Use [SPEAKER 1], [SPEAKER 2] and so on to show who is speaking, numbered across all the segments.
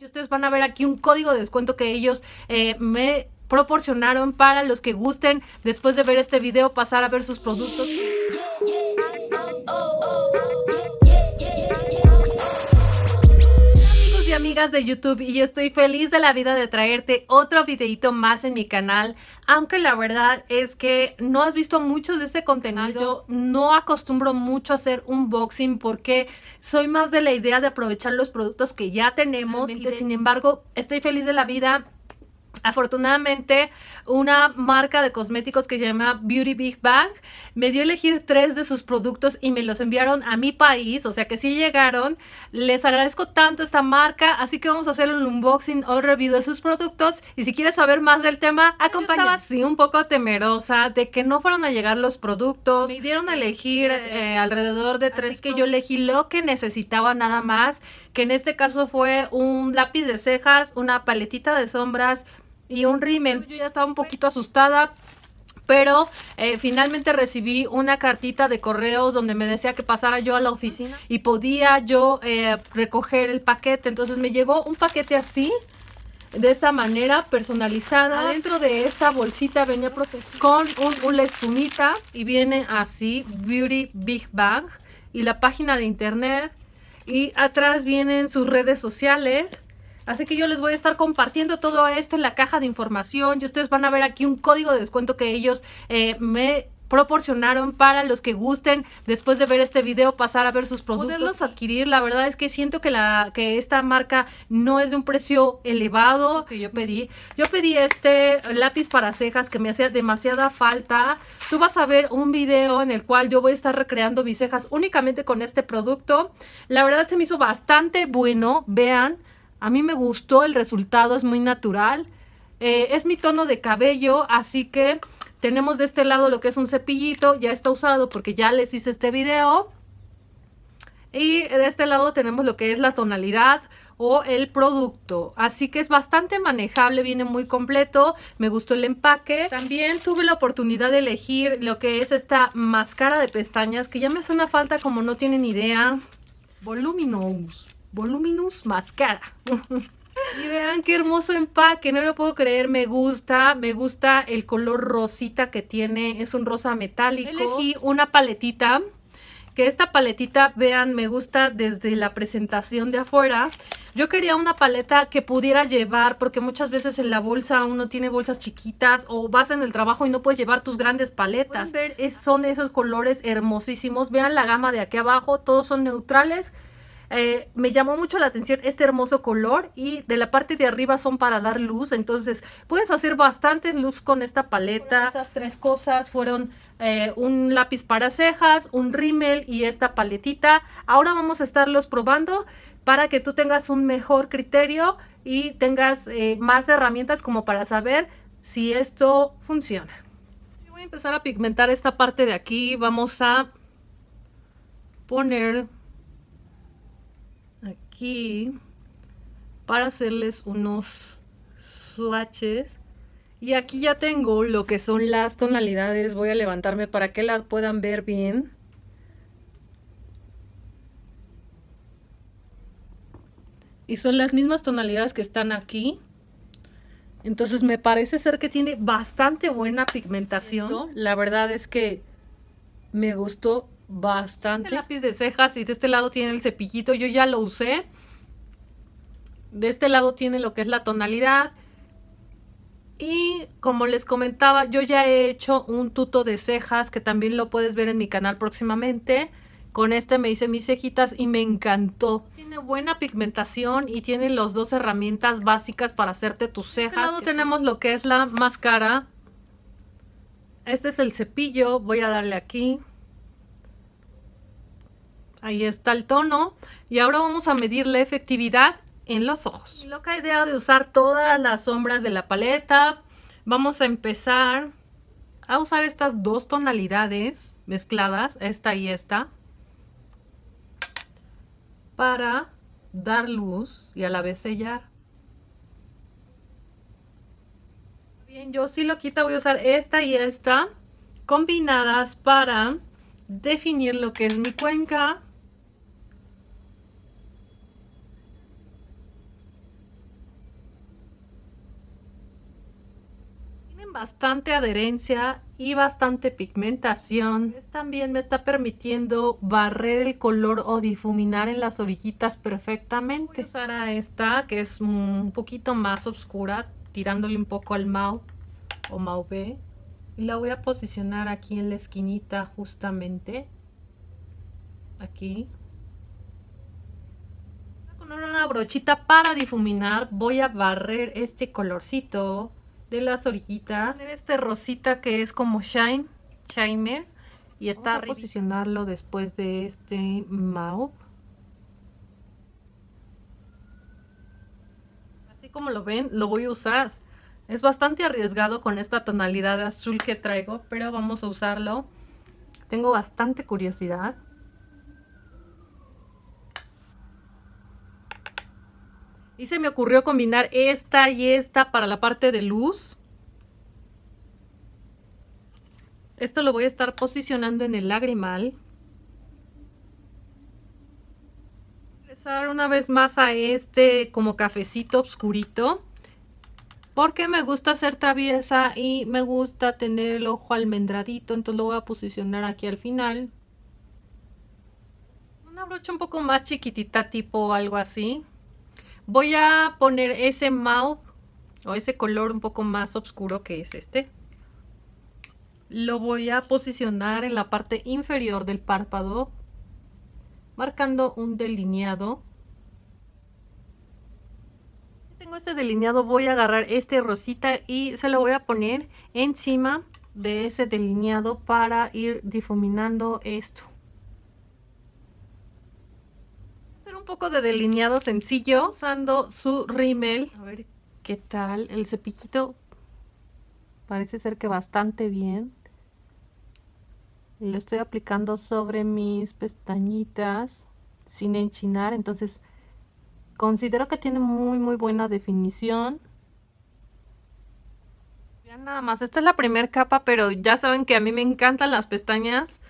[SPEAKER 1] y ustedes van a ver aquí un código de descuento que ellos eh, me proporcionaron para los que gusten después de ver este video pasar a ver sus productos. de YouTube y yo estoy feliz de la vida de traerte otro videito más en mi canal, aunque la verdad es que no has visto mucho de este contenido. Yo no acostumbro mucho a hacer unboxing porque soy más de la idea de aprovechar los productos que ya tenemos y sin embargo estoy feliz de la vida Afortunadamente, una marca de cosméticos que se llama Beauty Big Bang me dio elegir tres de sus productos y me los enviaron a mi país, o sea que sí llegaron. Les agradezco tanto esta marca, así que vamos a hacer un unboxing o review de sus productos. Y si quieres saber más del tema, acompáñame. estaba así un poco temerosa de que no fueron a llegar los productos. Me dieron a eh, elegir eh, eh, alrededor de tres que yo elegí lo que necesitaba nada más, que en este caso fue un lápiz de cejas, una paletita de sombras, y un rímel. Yo ya estaba un poquito asustada, pero eh, finalmente recibí una cartita de correos donde me decía que pasara yo a la oficina y podía yo eh, recoger el paquete. Entonces me llegó un paquete así. De esta manera personalizada. dentro de esta bolsita venía con un, un y viene así, Beauty Big Bag y la página de internet. Y atrás vienen sus redes sociales Así que yo les voy a estar compartiendo todo esto en la caja de información y ustedes van a ver aquí un código de descuento que ellos eh, me proporcionaron para los que gusten después de ver este video pasar a ver sus productos poderlos adquirir la verdad es que siento que la que esta marca no es de un precio elevado que yo pedí yo pedí este lápiz para cejas que me hacía demasiada falta tú vas a ver un video en el cual yo voy a estar recreando mis cejas únicamente con este producto la verdad se me hizo bastante bueno vean a mí me gustó, el resultado es muy natural. Eh, es mi tono de cabello, así que tenemos de este lado lo que es un cepillito, ya está usado porque ya les hice este video. Y de este lado tenemos lo que es la tonalidad o el producto. Así que es bastante manejable, viene muy completo. Me gustó el empaque. También tuve la oportunidad de elegir lo que es esta máscara de pestañas que ya me hace una falta como no tienen idea. Voluminous. Voluminous Mascara. Y vean qué hermoso empaque, no lo puedo creer, me gusta, me gusta el color rosita que tiene, es un rosa metálico. Elegí una paletita, que esta paletita, vean, me gusta desde la presentación de afuera. Yo quería una paleta que pudiera llevar, porque muchas veces en la bolsa uno tiene bolsas chiquitas o vas en el trabajo y no puedes llevar tus grandes paletas. Ver, son esos colores hermosísimos, vean la gama de aquí abajo, todos son neutrales eh, me llamó mucho la atención este hermoso color y de la parte de arriba son para dar luz, entonces puedes hacer bastante luz con esta paleta. Esas tres cosas fueron eh, un lápiz para cejas, un rímel y esta paletita. Ahora vamos a estarlos probando para que tú tengas un mejor criterio y tengas eh, más herramientas como para saber si esto funciona. Voy a empezar a pigmentar esta parte de aquí, vamos a poner aquí para hacerles unos swatches. Y aquí ya tengo lo que son las tonalidades. Voy a levantarme para que las puedan ver bien. Y son las mismas tonalidades que están aquí. Entonces me parece ser que tiene bastante buena pigmentación. la verdad es que me gustó bastante. lápiz de cejas y de este lado tiene el cepillito. Yo ya lo usé. De este lado tiene lo que es la tonalidad. Y como les comentaba, yo ya he hecho un tuto de cejas que también lo puedes ver en mi canal próximamente. Con este me hice mis cejitas y me encantó. Tiene buena pigmentación y tiene las dos herramientas básicas para hacerte tus cejas. De este lado tenemos lo que es la máscara. Este es el cepillo. Voy a darle aquí. Ahí está el tono. Y ahora vamos a medir la efectividad en los ojos. loca idea de usar todas las sombras de la paleta. Vamos a empezar a usar estas dos tonalidades mezcladas, esta y esta, para dar luz y a la vez sellar. Bien, yo si lo quita, voy a usar esta y esta combinadas para definir lo que es mi cuenca bastante adherencia y bastante pigmentación. También me está permitiendo barrer el color o difuminar en las orillitas perfectamente. Voy a usar a esta que es un poquito más oscura, tirándole un poco al Mau o Mauve. Y la voy a posicionar aquí en la esquinita justamente. Aquí. Con una brochita para difuminar voy a barrer este colorcito de las orillitas. Este rosita que es como shine, shimmer. Y está a posicionarlo después de este Maup Así como lo ven, lo voy a usar. Es bastante arriesgado con esta tonalidad azul que traigo, pero vamos a usarlo. Tengo bastante curiosidad. Y se me ocurrió combinar esta y esta para la parte de luz. Esto lo voy a estar posicionando en el lagrimal. Regresar una vez más a este como cafecito oscurito. Porque me gusta hacer traviesa y me gusta tener el ojo almendradito. Entonces lo voy a posicionar aquí al final. Una brocha un poco más chiquitita tipo algo así. Voy a poner ese mau o ese color un poco más oscuro que es este. Lo voy a posicionar en la parte inferior del párpado, marcando un delineado. Tengo este delineado, voy a agarrar este rosita y se lo voy a poner encima de ese delineado para ir difuminando esto. hacer un poco de delineado sencillo usando su rímel. A ver qué tal. El cepillito parece ser que bastante bien. Lo estoy aplicando sobre mis pestañitas sin enchinar, entonces considero que tiene muy muy buena definición. nada más, esta es la primera capa, pero ya saben que a mí me encantan las pestañas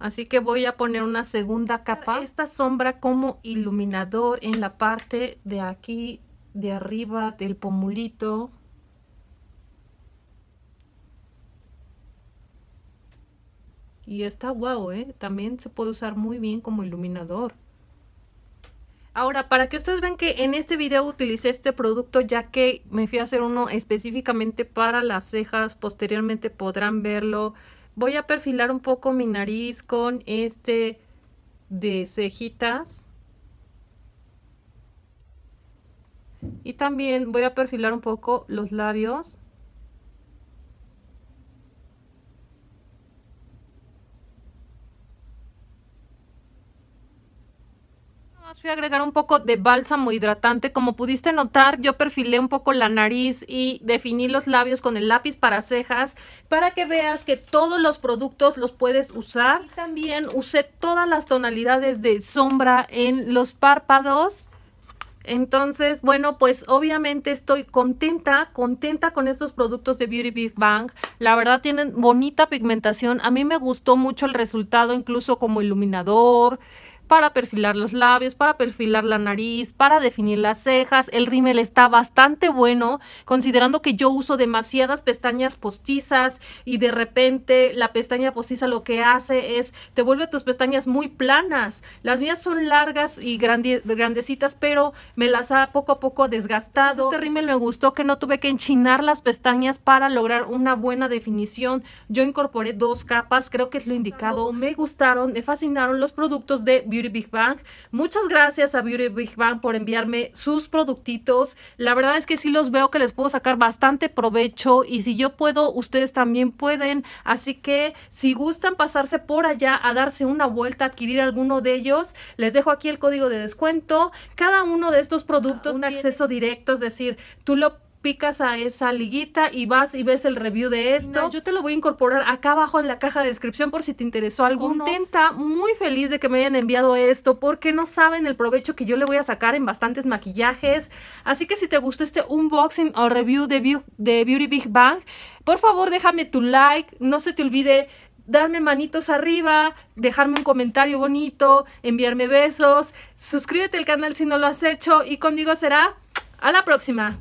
[SPEAKER 1] Así que voy a poner una segunda capa. Esta sombra como iluminador en la parte de aquí, de arriba del pomulito. Y está guau, ¿eh? También se puede usar muy bien como iluminador. Ahora, para que ustedes vean que en este video utilicé este producto ya que me fui a hacer uno específicamente para las cejas, posteriormente podrán verlo voy a perfilar un poco mi nariz con este de cejitas. Y también voy a perfilar un poco los labios. fui a agregar un poco de bálsamo hidratante. Como pudiste notar, yo perfilé un poco la nariz y definí los labios con el lápiz para cejas para que veas que todos los productos los puedes usar. Y también usé todas las tonalidades de sombra en los párpados. Entonces, bueno, pues obviamente estoy contenta, contenta con estos productos de Beauty Big Bang. La verdad tienen bonita pigmentación. A mí me gustó mucho el resultado, incluso como iluminador para perfilar los labios, para perfilar la nariz, para definir las cejas. El rímel está bastante bueno, considerando que yo uso demasiadas pestañas postizas y de repente la pestaña postiza lo que hace es te vuelve tus pestañas muy planas. Las mías son largas y grandecitas, pero me las ha poco a poco desgastado. Este rímel me gustó que no tuve que enchinar las pestañas para lograr una buena definición. Yo incorporé dos capas, creo que es lo indicado. Me gustaron, me fascinaron los productos de Big Bang. Muchas gracias a Beauty Big Bang por enviarme sus productitos. La verdad es que sí los veo que les puedo sacar bastante provecho y si yo puedo, ustedes también pueden. Así que si gustan pasarse por allá a darse una vuelta, adquirir alguno de ellos, les dejo aquí el código de descuento. Cada uno de estos productos, un acceso directo, es decir, tú lo picas a esa liguita y vas y ves el review de esto. yo te lo voy a incorporar acá abajo en la caja de descripción por si te interesó alguno. Contenta, muy feliz de que me hayan enviado esto porque no saben el provecho que yo le voy a sacar en bastantes maquillajes. Así que si te gustó este unboxing o review de, de Beauty Big Bang, por favor déjame tu like, no se te olvide darme manitos arriba, dejarme un comentario bonito, enviarme besos, suscríbete al canal si no lo has hecho y conmigo será a la próxima.